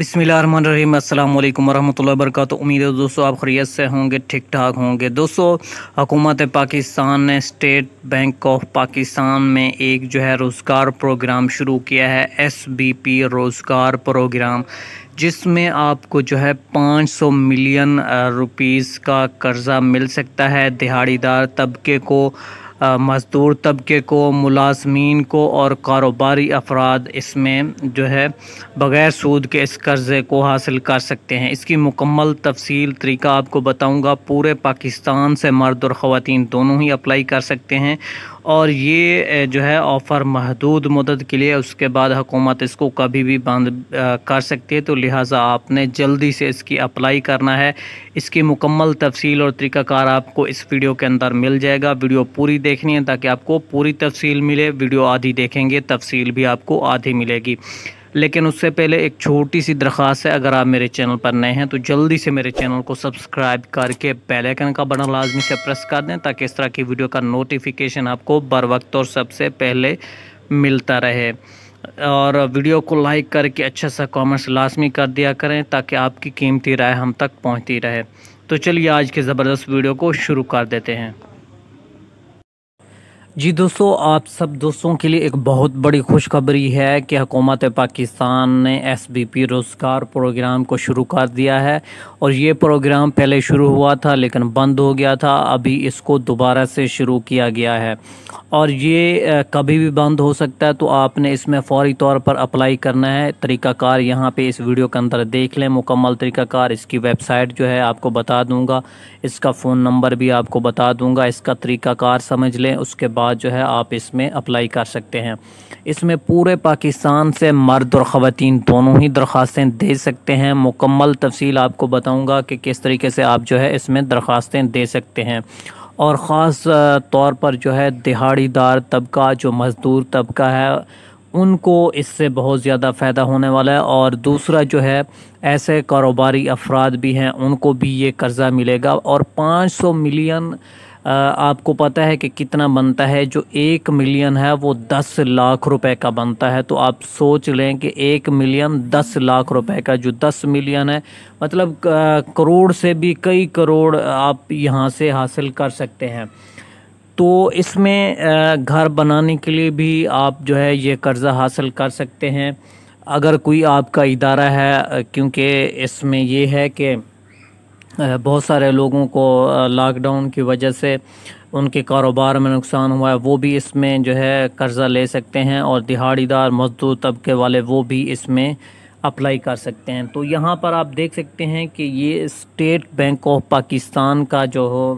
बिसमीम अल्लाम वरहमल वर्क उम्मीद है दोस्तों आप खरीत से होंगे ठीक ठाक होंगे दोस्तों हुकूमत पाकिस्तान ने स्टेट बैंक ऑफ पाकिस्तान में एक जो है रोज़गार प्रोग्राम शुरू किया है एस बी पी रोज़गार प्रोग्राम जिसमें आपको जो है 500 मिलियन रुपीस का कर्ज़ा मिल सकता है दिहाड़ीदार तबके को मजदूर तबके को मुलाजमीन को और कारोबारी अफराद इसमें जो है बग़ैर सूद के इस कर्ज़े को हासिल कर सकते हैं इसकी मुकम्मल तफसील तरीका आपको बताऊँगा पूरे पाकिस्तान से मर्द और ख़वान दोनों ही अप्लाई कर सकते हैं और ये जो है ऑफ़र महदूद मदद के लिए उसके बाद हुकूमत इसको कभी भी बंद कर सकती है तो लिहाजा आपने जल्दी से इसकी अप्लाई करना है इसकी मुकम्मल तफसील और तरीकाकार आपको इस वीडियो के अंदर मिल जाएगा वीडियो पूरी देखनी है ताकि आपको पूरी तफसील मिले वीडियो आधी देखेंगे तफसील भी आपको आधी मिलेगी लेकिन उससे पहले एक छोटी सी दरख्वास्त है अगर आप मेरे चैनल पर नए हैं तो जल्दी से मेरे चैनल को सब्सक्राइब करके बेल आइकन का बटन लाजमी से प्रेस कर दें ताकि इस तरह की वीडियो का नोटिफिकेशन आपको बर वक्त और सबसे पहले मिलता रहे और वीडियो को लाइक करके अच्छा सा कमेंट्स लाजमी कर दिया करें ताकि आपकी कीमती राय हम तक पहुंचती रहे तो चलिए आज के ज़बरदस्त वीडियो को शुरू कर देते हैं जी दोस्तों आप सब दोस्तों के लिए एक बहुत बड़ी खुशखबरी है कि हकूमत पाकिस्तान ने एस बी पी रोज़गार प्रोग्राम को शुरू कर दिया है और ये प्रोग्राम पहले शुरू हुआ था लेकिन बंद हो गया था अभी इसको दोबारा से शुरू किया गया है और ये कभी भी बंद हो सकता है तो आपने इसमें फौरी तौर पर अप्लाई करना है तरीक़ाकार यहाँ पर इस वीडियो के अंदर देख लें मुकम्मल तरीक़ाकार इसकी वेबसाइट जो है आपको बता दूँगा इसका फ़ोन नंबर भी आपको बता दूँगा इसका तरीक़ाकार समझ लें उसके बाद बाद जो है आप इसमें अप्लाई कर सकते हैं इसमें पूरे पाकिस्तान से मर्द और ख़वान दोनों ही दरख्वास्तें दे सकते हैं मुकम्मल तफसील आपको बताऊँगा कि किस तरीके से आप जो है इसमें दरख्वास्तें दे सकते हैं और ख़ास तौर पर जो है दिहाड़ीदार तबका जो मज़दूर तबका है उनको इससे बहुत ज़्यादा फ़ायदा होने वाला है और दूसरा जो है ऐसे कारोबारी अफराद भी हैं उनको भी ये कर्ज़ा मिलेगा और 500 मिलियन आपको पता है कि कितना बनता है जो एक मिलियन है वो दस लाख रुपए का बनता है तो आप सोच लें कि एक मिलियन दस लाख रुपए का जो दस मिलियन है मतलब करोड़ से भी कई करोड़ आप यहाँ से हासिल कर सकते हैं तो इसमें घर बनाने के लिए भी आप जो है ये कर्ज़ा हासिल कर सकते हैं अगर कोई आपका इदारा है क्योंकि इसमें ये है कि बहुत सारे लोगों को लॉकडाउन की वजह से उनके कारोबार में नुकसान हुआ है वो भी इसमें जो है कर्ज़ा ले सकते हैं और दिहाड़ीदार मजदूर तबके वाले वो भी इसमें अप्लाई कर सकते हैं तो यहाँ पर आप देख सकते हैं कि ये स्टेट बैंक ऑफ पाकिस्तान का जो हो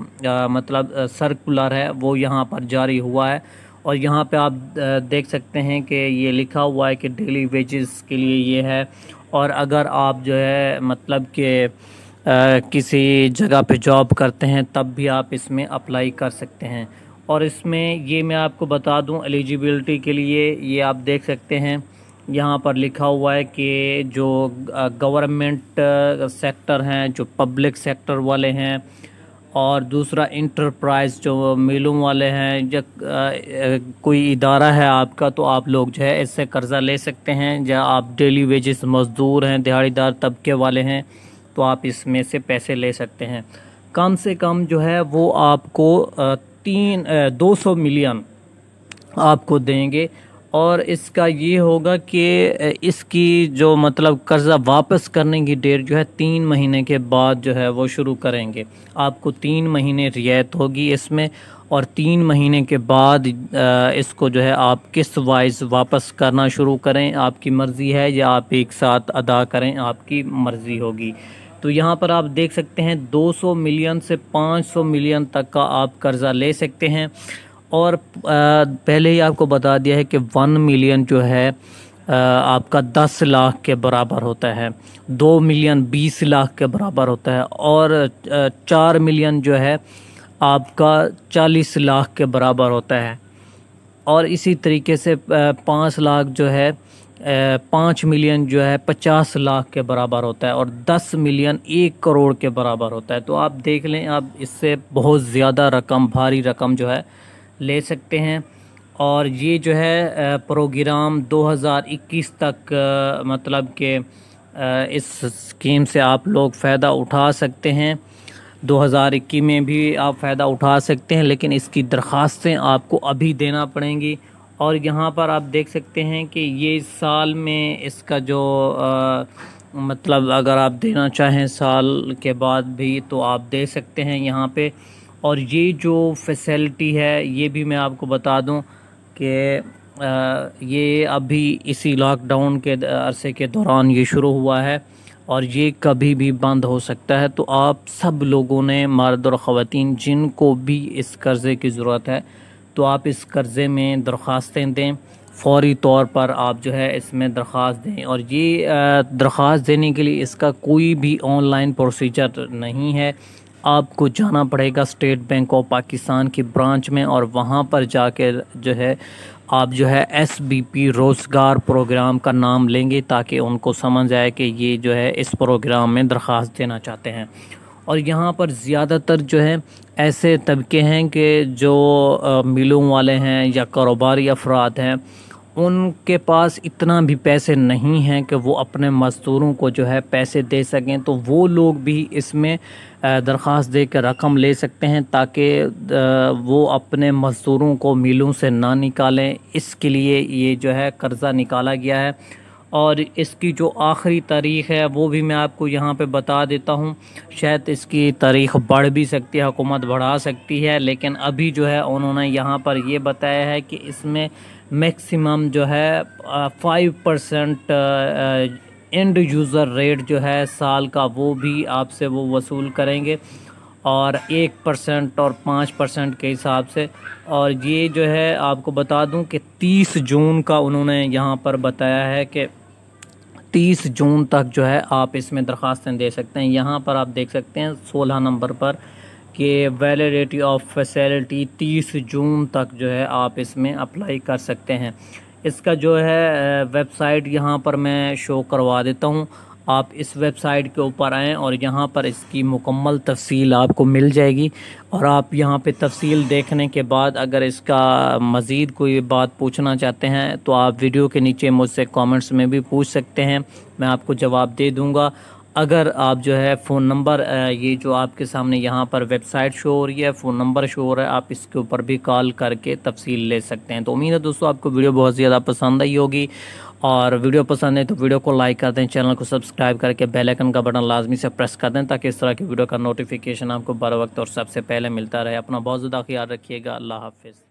मतलब सर्कुलर है वो यहाँ पर जारी हुआ है और यहाँ पे आप देख सकते हैं कि ये लिखा हुआ है कि डेली वेजेस के लिए ये है और अगर आप जो है मतलब कि किसी जगह पे जॉब करते हैं तब भी आप इसमें अप्लाई कर सकते हैं और इसमें ये मैं आपको बता दूं एलिजिबिलिटी के लिए ये आप देख सकते हैं यहाँ पर लिखा हुआ है कि जो गवर्नमेंट सेक्टर हैं जो पब्लिक सेक्टर वाले हैं और दूसरा इंटरप्राइज जो मिलों वाले हैं या कोई इदारा है आपका तो आप लोग जो है इससे कर्ज़ा ले सकते हैं या आप डेली वेजेस मज़दूर हैं दिहाड़ीदार तबके वाले हैं तो आप इसमें से पैसे ले सकते हैं कम से कम जो है वो आपको तीन दो सौ मिलियन आपको देंगे और इसका ये होगा कि इसकी जो मतलब कर्ज़ा वापस करने की डेट जो है तीन महीने के बाद जो है वो शुरू करेंगे आपको तीन महीने रियायत होगी इसमें और तीन महीने के बाद इसको जो है आप किस्त वाइज वापस करना शुरू करें आपकी मर्ज़ी है या आप एक साथ अदा करें आपकी मर्ज़ी होगी तो यहाँ पर आप देख सकते हैं 200 मिलियन से 500 मिलियन तक का आप कर्ज़ा ले सकते हैं और पहले ही आपको बता दिया है कि वन मिलियन जो है आपका दस लाख के बराबर होता है दो मिलियन बीस लाख के बराबर होता है और चार मिलियन जो है आपका चालीस लाख के बराबर होता है और इसी तरीके से पाँच लाख जो है पाँच मिलियन जो है पचास लाख के बराबर होता है और दस मिलियन एक करोड़ के बराबर होता है तो आप देख लें आप इससे बहुत ज़्यादा रकम भारी रकम जो है ले सकते हैं और ये जो है प्रोग्राम 2021 तक मतलब के इस स्कीम से आप लोग फ़ायदा उठा सकते हैं 2021 में भी आप फ़ायदा उठा सकते हैं लेकिन इसकी दरख्वास्तें आपको अभी देना पड़ेंगी और यहाँ पर आप देख सकते हैं कि ये साल में इसका जो आ, मतलब अगर आप देना चाहें साल के बाद भी तो आप दे सकते हैं यहाँ पे और ये जो फैसिलिटी है ये भी मैं आपको बता दूं कि ये अभी इसी लॉकडाउन के अरसे के दौरान ये शुरू हुआ है और ये कभी भी बंद हो सकता है तो आप सब लोगों ने मर्द और ख़वान जिनको भी इस कर्ज़े की ज़रूरत है तो आप इस कर्ज़े में दरख्वास्तें दें फौरी तौर पर आप जो है इसमें दरख्वास्त दें और ये दरख्वास्त देने के लिए इसका कोई भी ऑनलाइन प्रोसीजर नहीं है आपको जाना पड़ेगा स्टेट बैंक ऑफ पाकिस्तान की ब्रांच में और वहाँ पर जाकर जो है आप जो है एस बी पी रोज़गार प्रोग्राम का नाम लेंगे ताकि उनको समझ आए कि ये जो है इस प्रोग्राम में दरख्वास्त देना चाहते हैं और यहाँ पर ज़्यादातर जो है ऐसे तबके हैं कि जो मिलों वाले हैं या कारोबारी अफराद हैं उनके पास इतना भी पैसे नहीं हैं कि वो अपने मज़दूरों को जो है पैसे दे सकें तो वो लोग भी इसमें दरख्वास्त दे कर रकम ले सकते हैं ताकि वो अपने मज़दूरों को मिलों से ना निकालें इसके लिए ये जो है कर्ज़ा निकाला गया है और इसकी जो आखिरी तारीख़ है वो भी मैं आपको यहाँ पे बता देता हूँ शायद इसकी तारीख बढ़ भी सकती है हुकूमत बढ़ा सकती है लेकिन अभी जो है उन्होंने यहाँ पर ये बताया है कि इसमें मैक्सिमम जो है five percent end user rate जो है साल का वो भी आपसे वो वसूल करेंगे और एक परसेंट और पाँच परसेंट के हिसाब से और ये जो है आपको बता दूं कि तीस जून का उन्होंने यहाँ पर बताया है कि तीस जून तक जो है आप इसमें दरख्वास्तें दे सकते हैं यहाँ पर आप देख सकते हैं सोलह नंबर पर कि वैलिडिटी ऑफ फैसिलिटी तीस जून तक जो है आप इसमें अप्लाई कर सकते हैं इसका जो है वेबसाइट यहाँ पर मैं शो करवा देता हूँ आप इस वेबसाइट के ऊपर आएँ और यहाँ पर इसकी मुकम्मल तफसील आपको मिल जाएगी और आप यहाँ पे तफसील देखने के बाद अगर इसका मज़ीद कोई बात पूछना चाहते हैं तो आप वीडियो के नीचे मुझसे कमेंट्स में भी पूछ सकते हैं मैं आपको जवाब दे दूँगा अगर आप जो है फ़ोन नंबर ये जो आपके सामने यहाँ पर वेबसाइट शो हो रही है फ़ोन नंबर शो हो रहा है आप इसके ऊपर भी कॉल करके तफसील ले सकते हैं तो उम्मीद है दोस्तों आपको वीडियो बहुत ज़्यादा पसंद आई होगी और वीडियो पसंद है तो वीडियो को लाइक कर दें चैनल को सब्सक्राइब करके बेल आइकन का बटन लाजमी से प्रेस कर दें ताकि इस तरह की वीडियो का नोटिफिकेशन आपको बर वक्त और सबसे पहले मिलता रहे अपना बहुत ज़्यादा ख्याल रखिएगा अल्लाह हाफिज़